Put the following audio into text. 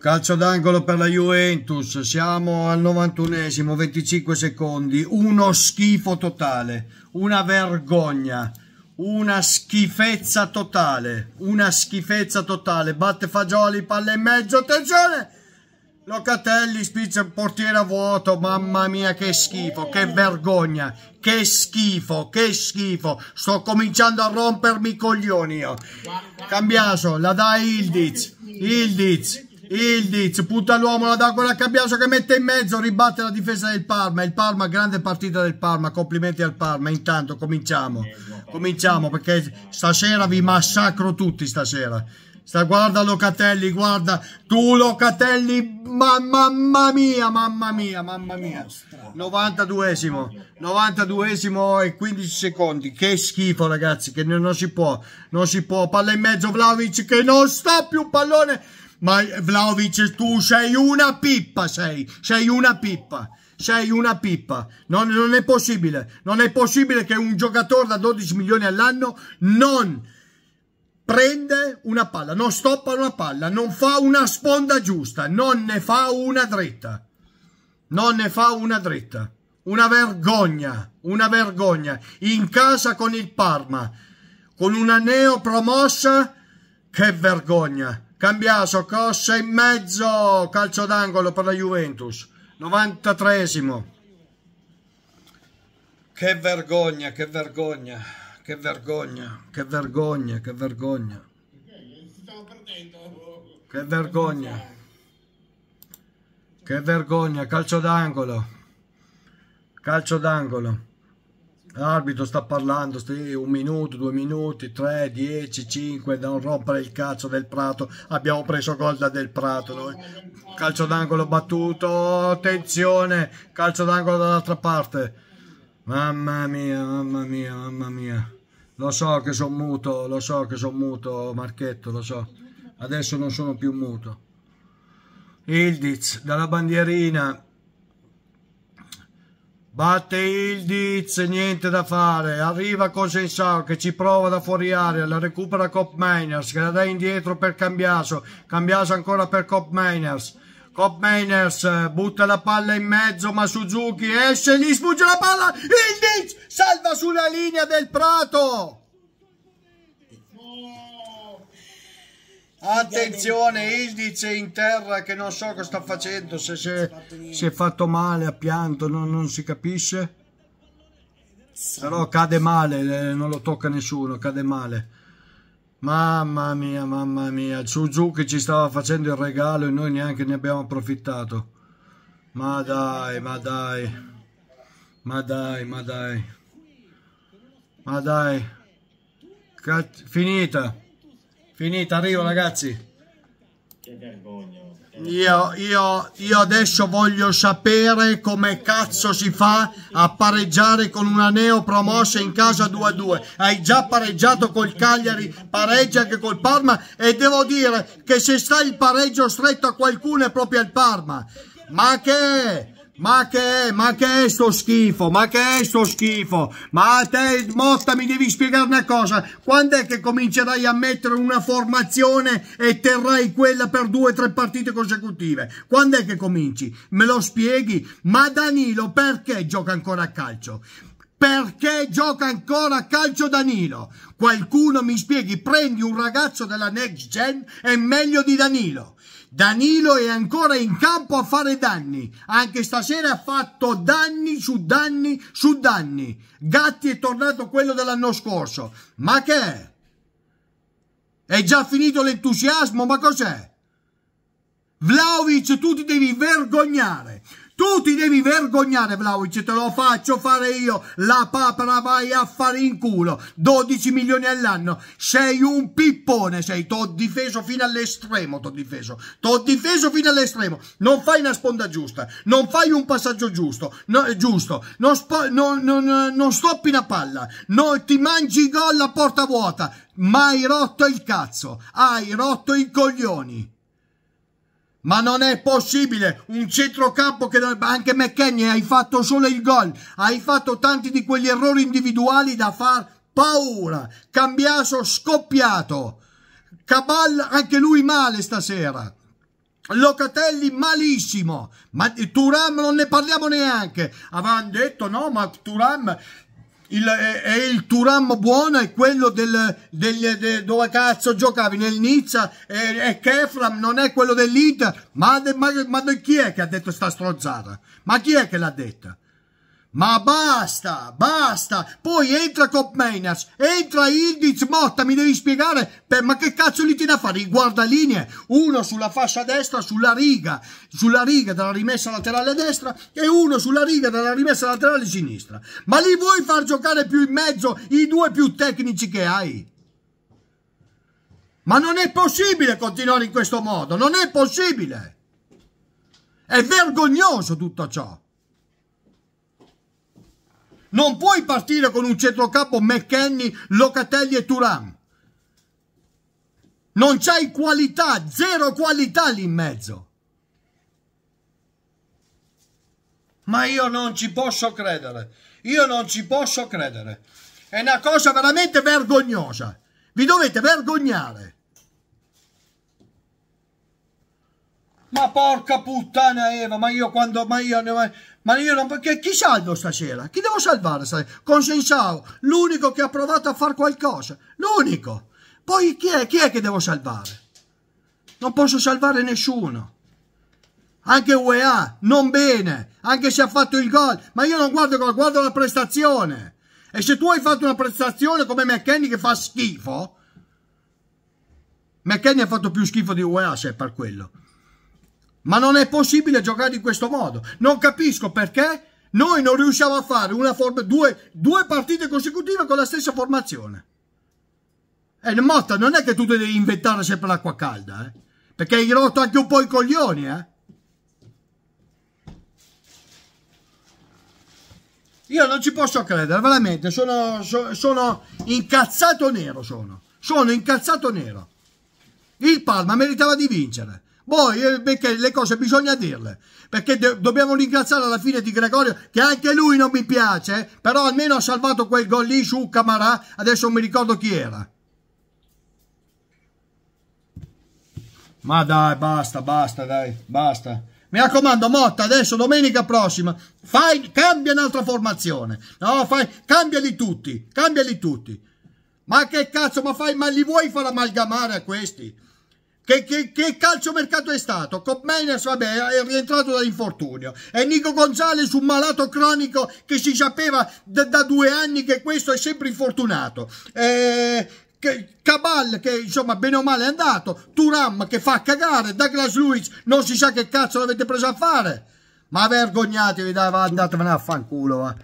Calcio d'angolo per la Juventus, siamo al 91esimo, 25 secondi, uno schifo totale, una vergogna, una schifezza totale, una schifezza totale, batte Fagioli, palla in mezzo, attenzione! Locatelli spizza il portiere a vuoto, mamma mia che schifo, che vergogna, che schifo, che schifo, sto cominciando a rompermi i coglioni io. Cambiaso, la dai Ildiz, Ildiz. Ildiz, punta l'uomo la dà quella Cambiaso che mette in mezzo, ribatte la difesa del Parma. Il Parma, grande partita del Parma, complimenti al Parma. Intanto cominciamo, cominciamo perché stasera vi massacro tutti stasera. Sta, guarda Locatelli, guarda tu Locatelli, ma, mamma mia, mamma mia, mamma mia. 92esimo, 92esimo e 15 secondi. Che schifo ragazzi, che non, non si può, non si può. Palla in mezzo Vlaovic che non sta più pallone ma Vlaovic, tu sei una pippa, sei, sei una pippa sei una pippa. Non, non, è possibile. Non è possibile che un giocatore da 12 milioni all'anno non prende una palla, non stoppa una palla, non fa una sponda giusta, non ne fa una dritta. Non ne fa una dritta. Una vergogna, una vergogna. In casa con il Parma, con una neopromossa, che vergogna. Cambiaso, cross in mezzo, calcio d'angolo per la Juventus. 93esimo. Che vergogna, che vergogna, che vergogna, che vergogna, che vergogna. Che vergogna. Che vergogna, calcio d'angolo. Calcio d'angolo. L'arbitro sta parlando, sti, un minuto, due minuti, tre, dieci, cinque, non rompere il calcio del Prato. Abbiamo preso gol da del Prato noi. Calcio d'angolo battuto, attenzione, calcio d'angolo dall'altra parte. Mamma mia, mamma mia, mamma mia. Lo so che sono muto, lo so che sono muto, Marchetto, lo so. Adesso non sono più muto. Ildiz, dalla bandierina, Batte il Diz, niente da fare. Arriva Cosensao che ci prova da fuori area, la recupera Cop Miners che la dà indietro per Cambiaso. Cambiaso ancora per Cop Miners. Cop Miners eh, butta la palla in mezzo ma Suzuki esce, gli sfugge la palla. Il Diz salva sulla linea del Prato. Attenzione, Ildice in terra che non so cosa sta facendo, se si è, si è fatto male, ha pianto, non, non si capisce. Però cade male, eh, non lo tocca nessuno, cade male. Mamma mia, mamma mia, Suzuki ci stava facendo il regalo e noi neanche ne abbiamo approfittato. Ma dai, ma dai, ma dai, ma dai, ma dai, Cat finita. Finita, arrivo ragazzi. Che vergogna. Io, io, io adesso voglio sapere come cazzo si fa a pareggiare con una neo promossa in casa 2-2. Hai già pareggiato col Cagliari, pareggia anche col Parma e devo dire che se sta il pareggio stretto a qualcuno è proprio il Parma. Ma che... È? Ma che è? Ma che è sto schifo? Ma che è sto schifo? Ma te, Motta, mi devi spiegare una cosa. Quando è che comincerai a mettere una formazione e terrai quella per due o tre partite consecutive? Quando è che cominci? Me lo spieghi? Ma Danilo perché gioca ancora a calcio? Perché gioca ancora a calcio Danilo? Qualcuno mi spieghi, prendi un ragazzo della next gen, è meglio di Danilo. Danilo è ancora in campo a fare danni, anche stasera ha fatto danni su danni su danni. Gatti è tornato quello dell'anno scorso, ma che è? È già finito l'entusiasmo, ma cos'è? Vlaovic, tu ti devi vergognare. Tu ti devi vergognare, Vlaovic, te lo faccio fare io. La papera vai a fare in culo. 12 milioni all'anno. Sei un pippone, sei. T'ho difeso fino all'estremo, t'ho difeso. T'ho difeso fino all'estremo. Non fai una sponda giusta. Non fai un passaggio giusto. No, eh, giusto. Non, non, non, non stoppi una palla. Non ti mangi gol a porta vuota. Ma rotto il cazzo. Hai rotto i coglioni. Ma non è possibile, un centrocampo che anche McKennie hai fatto solo il gol, hai fatto tanti di quegli errori individuali da far paura, Cambiaso scoppiato, Cabal anche lui male stasera. Locatelli malissimo, ma Turam non ne parliamo neanche. Avevano detto no, ma Turam il, è, è il Turam buono è quello del, del, del, dove cazzo giocavi nel Nizza e, e Kefram non è quello dell'Inter ma, ma, ma, chi è che ha detto sta strozzata ma chi è che l'ha detta ma basta, basta! Poi entra Copmenas, entra Ildiz Motta, mi devi spiegare, per, ma che cazzo li tiene a fare? I guardalinee, uno sulla fascia destra, sulla riga, sulla riga della rimessa laterale destra e uno sulla riga della rimessa laterale sinistra. Ma li vuoi far giocare più in mezzo i due più tecnici che hai? Ma non è possibile continuare in questo modo, non è possibile! È vergognoso tutto ciò! Non puoi partire con un centrocampo McKenny, Locatelli e Turan. Non c'hai qualità, zero qualità lì in mezzo. Ma io non ci posso credere. Io non ci posso credere. È una cosa veramente vergognosa. Vi dovete vergognare. Ma porca puttana Eva, ma io quando... Ma io, ma io non... Perché chi salvo stasera? Chi devo salvare stasera? Consensao, l'unico che ha provato a fare qualcosa. L'unico. Poi chi è? chi è che devo salvare? Non posso salvare nessuno. Anche UEA, non bene. Anche se ha fatto il gol. Ma io non guardo guardo la prestazione. E se tu hai fatto una prestazione come McKenny che fa schifo... McKenny ha fatto più schifo di UEA se è per quello. Ma non è possibile giocare in questo modo. Non capisco perché noi non riusciamo a fare due, due, partite consecutive con la stessa formazione. E eh, Motta, non è che tu devi inventare sempre l'acqua calda, eh? Perché hai rotto anche un po' i coglioni, eh? Io non ci posso credere, veramente, sono, sono incazzato nero, sono. Sono incazzato nero. Il Palma meritava di vincere. Poi eh, perché le cose bisogna dirle, perché do dobbiamo ringraziare alla fine di Gregorio, che anche lui non mi piace, però almeno ha salvato quel gol lì su Camarà, adesso non mi ricordo chi era. Ma dai, basta, basta, dai, basta. Mi raccomando, Motta, adesso domenica prossima fai, cambia un'altra formazione. No, fai, cambiali tutti, cambiali tutti. Ma che cazzo, ma, fai, ma li vuoi far amalgamare a questi? Che, che, che calcio mercato è stato? Copmenas, vabbè, è rientrato dall'infortunio. E Nico Gonzalez, un malato cronico che si sapeva da, da due anni che questo è sempre infortunato. Eh, che, Cabal che insomma bene o male è andato, Turam che fa cagare, Douglas Luiz non si sa che cazzo l'avete preso a fare. Ma vergognatevi, dai, va, andatevene a fanculo. Va.